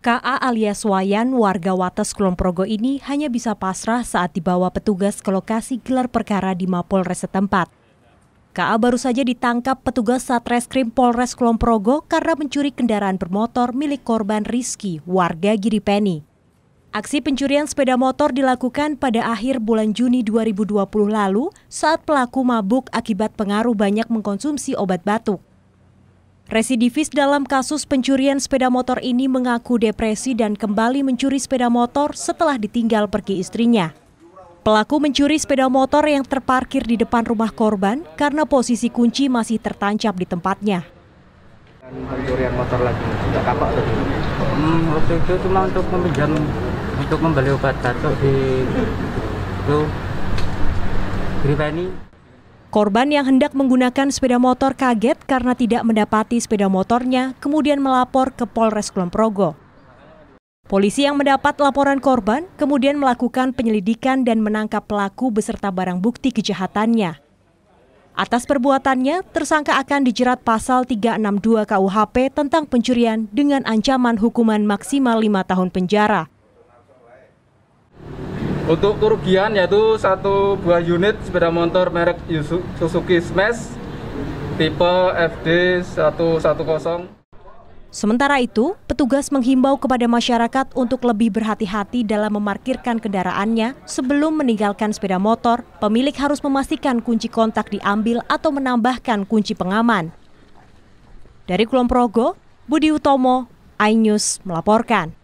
KA alias Wayan, warga Wates Kulon Progo ini hanya bisa pasrah saat dibawa petugas ke lokasi gelar perkara di Mapolres setempat. KA baru saja ditangkap petugas Satreskrim Polres Kulon Progo karena mencuri kendaraan bermotor milik korban Rizky, warga Giri Peni. Aksi pencurian sepeda motor dilakukan pada akhir bulan Juni 2020 lalu saat pelaku mabuk akibat pengaruh banyak mengkonsumsi obat batuk. Residivis dalam kasus pencurian sepeda motor ini mengaku depresi dan kembali mencuri sepeda motor setelah ditinggal pergi istrinya. Pelaku mencuri sepeda motor yang terparkir di depan rumah korban karena posisi kunci masih tertancap di tempatnya. Pencurian motor lagi, sudah kapok tadi. Hmm, waktu itu cuma untuk meminjam, untuk membeli obat batuk di itu, Bani. Korban yang hendak menggunakan sepeda motor kaget karena tidak mendapati sepeda motornya, kemudian melapor ke Polres Kulon Progo. Polisi yang mendapat laporan korban kemudian melakukan penyelidikan dan menangkap pelaku beserta barang bukti kejahatannya. Atas perbuatannya, tersangka akan dijerat pasal 362 KUHP tentang pencurian dengan ancaman hukuman maksimal 5 tahun penjara. Untuk kerugian yaitu satu buah unit sepeda motor merek Suzuki Smash tipe FD 110. Sementara itu, petugas menghimbau kepada masyarakat untuk lebih berhati-hati dalam memarkirkan kendaraannya sebelum meninggalkan sepeda motor. Pemilik harus memastikan kunci kontak diambil atau menambahkan kunci pengaman. Dari Kulon Progo, Budi Utomo, iNews melaporkan.